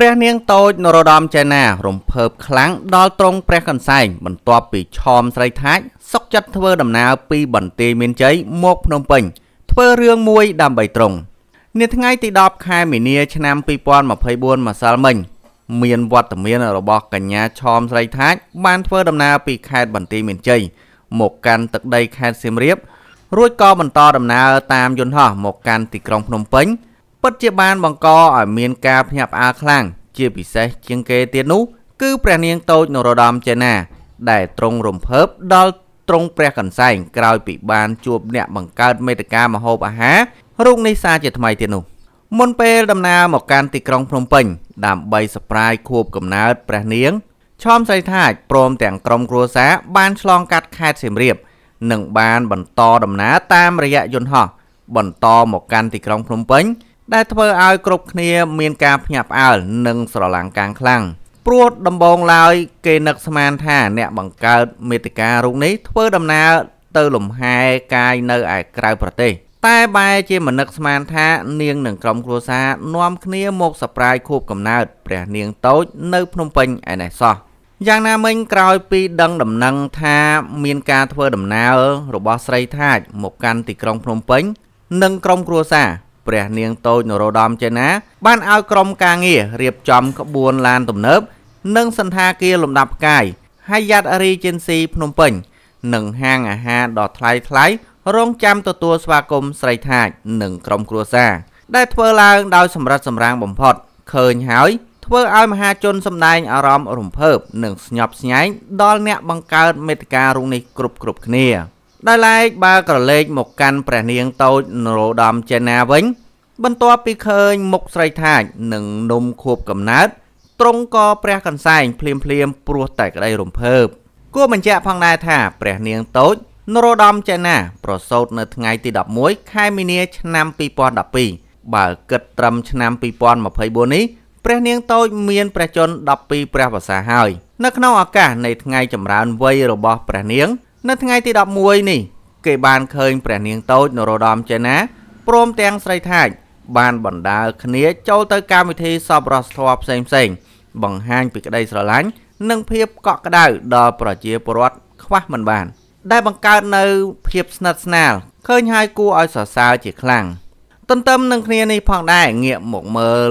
ព្រះនាងតូចនរោត្តមចេណារំភើបខ្លាំងដល់ត្រង់ព្រះកន្សែងបន្ទាប់ពីឆោមស្រីថាច់សុកចិត្តធ្វើដំណើរពីបន្ទាយមានជ័យមកភ្នំពេញធ្វើរឿងមួយដើម្បីត្រង់នាថ្ងៃទី10ខែមីនាឆ្នាំ2024ម្សិលមិញមានវត្តមានរបស់កញ្ញាឆោមស្រីថាច់បានធ្វើដំណើរពីខេត្តបន្ទាយមានជ័យមកកាន់ទឹកដីខេត្តសៀមរាប រួចក៏បន្តដំណើរតាមយន្តហោះមកកាន់ទីក្រុងភ្នំពេញ។ពិតជាបានបង្កឲ្យមានការភ្ញាក់ផ្អើលខ្លាំងជាពិសេសជាងគេទៀតនោះគឺព្រះនាងតូចនរោត្តមចេណាដែលទ្រង់រំភើបដល់ទ្រង់ព្រះកន្សែងក្រោយពីបានជួបអ្នកបង្កើតមេតការមហូបអាហាររូបនេះសារជាថ្មីទៀតនោះមុនពេលដំណើរមកកាន់ទីក្រុងភ្នំពេញដើម្បីសប្រាយខួបកំណើតព្រះនាងឈោមសីថាចព្រមទាំងក្រុមគ្រួសារបានឆ្លងកាត់ខេត្តសៀមរាបនិងបានបន្តដំណើរតាមរយៈយន្តហោះបន្តមកកាន់ទីក្រុងភ្នំពេញដែលធ្វើឲ្យគ្រប់គ្នាមានការភ្ញាក់ផ្អើលនិងស្រឡាំងកាងខ្លាំងព្រោះដំបងឡើយ គេនឹកស្មានថាអ្នកបង្កើត មេតិការរូបនេះ ធ្វើដំណើរទៅលំហែកាយនៅឯក្រៅប្រទេសតែបែរជាមនឹកស្មានថានាងនិងក្រុមគ្រួសារនាំគ្នាមកសប្រាយខួបកំណើតព្រះ នាងតូចនៅភ្នំពេញឯនេះសោះយ៉ាងណាមិញក្រោយពីដឹងដំណឹងថាមានការធ្វើដំណើររបស់ស្រីថាចមកកាន់ទីក្រុងភ្នំពេញនិងក្រុមគ្រួសារព្រះនាងតូចនរោត្តមចេណាបានឲ្យក្រុមការងាររៀបចំក្បួនឡានទំនើប និងសន្តាគារលំដាប់ផ្កាយ Hyatt Regency ភ្នំពេញនិងហាងអាហារដ៏ថ្លៃថ្លៃរងចាំទទួលស្វាគមន៍ស្រីថាចនិងក្រុមគ្រួសារដែលធ្វើឡើងដោយសម្រិតសម្រាំងបំផុតឃើញហើយ ធ្វើឲ្យមហាជនសម្ដែងអារម្មណ៍រំភើបនិងស្ញប់ស្ញែងដល់អ្នកបង្កើតមេតិការរូបនេះគ្រប់គ្រប់គ្នា។ដោយឡែកបើក្រឡេកមកកាន់ព្រះនាងតូចនរោត្តមចេណាវិញ បន្ទាប់ពីឃើញមុខស្រីថាចនិងនំខួបកំណើតទ្រង់ក៏ព្រះកន្សែងភ្លាមភ្លាមព្រោះតែក្តីរំភើបគួរបញ្ជាក់ផងដែរថាព្រះនាងតូច នរោត្តមចេណាប្រសូតនៅថ្ងៃ ទី11ខែមីនាឆ្នាំ2012បើគិតត្រឹមឆ្នាំ2024នេះព្រះនាងតូច មានព្រះជន្ម12ព្រះវស្សាហើយ នៅក្នុងឱកាសនៃថ្ងៃចម្រើនវ័យរបស់ព្រះនាងនៅថ្ងៃទី11នេះ គេបានឃើញព្រះនាងតូច នរោត្តមចេណាព្រមទាំងស្រីថាចបានបណ្ដាលគ្នាចូលទៅកម្មវិធីសពរស្ធមផ្សេងផ្សេងបង្ហាញពីក្តីស្រឡាញ់និងភាពកក់ក្ដៅដល់ប្រជាពលរដ្ឋខ្វះមិនបាន ដែលបង្កើតនៅភាពស្និទ្ធស្នាលឃើញហើយគួរឲ្យសរសើរជាខ្លាំងទន្ទឹមនឹងគ្នានេះផងដែរងាកមកមើល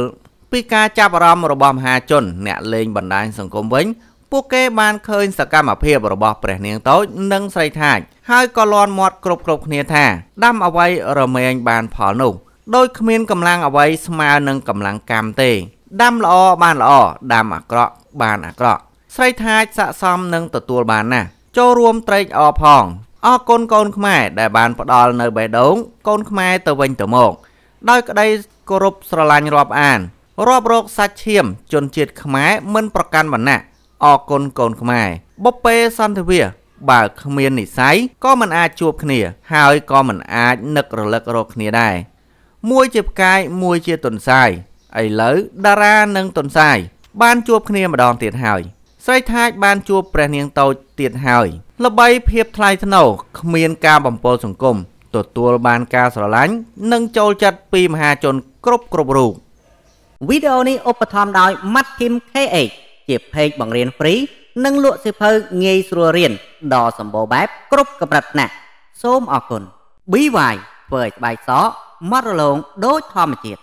ពីការចាប់អារម្មណ៍របស់មហាជនអ្នកលេងបណ្ដាញសង្គមវិញពួកគេបានឃើញសកម្មភាពរបស់ព្រះនាងតូចនិងស្រីថាចហើយក៏លន់មាត់គ្រប់គ្រប់គ្នាថាដាំអ្វីរមែងបានផលនោះដោយគ្មានកម្លាំងអ្វីស្មើនឹងកម្លាំងកម្មទេដាំល្អបានល្អដាំអាក្រក់បានអាក្រក់ស្រីថាចស័កសមនឹងទទួលបានណាស់ចូលរួមត្រេកអរផងអរគុណកូនខ្មែរដែល បានផ្ដល់នៅបេះដូង កូនខ្មែរទៅវិញទៅមកដោយក្តីគោរពស្រឡាញ់រាប់អានរាប់រកសាច់ឈាមជនជាតិខ្មែរមិនប្រកាន់វណ្ណៈអរគុណកូនខ្មែរបុព្វេសន្តិវាបើគ្មាននិស័យក៏មិនអាចជួប គ្នាហើយក៏មិនអាចនឹករលឹករកគ្នាដែរមួយជាផ្កាយមួយជាទុនសាយឥឡូវតារានិងទុនសាយបានជួបគ្នាម្ដងទៀតហើយ ស្រីថាចបានជួបព្រះនាងតូចទៀតហើយល្បីភាព ថ្លៃថ្នូរគ្មានការបំពល់សង្គមទទួលបានការស្រឡាញ់និង ចូលចិត្តពីមហាជន គ្រប់គ្រប់រូបវីដេអូនេះឧបត្ថម្ភដោយ Matkim KH ជាផេកបង្រៀនហ្វ្រី និងលក់សៀវភៅងាយស្រួលរៀនដ៏សម្បូរបែបគ្រប់កម្រិតណាស់សូមអរគុណ BY ធ្វើឲ្យស្បែកសម៉ត់រលោងដូចធម្មជាតិ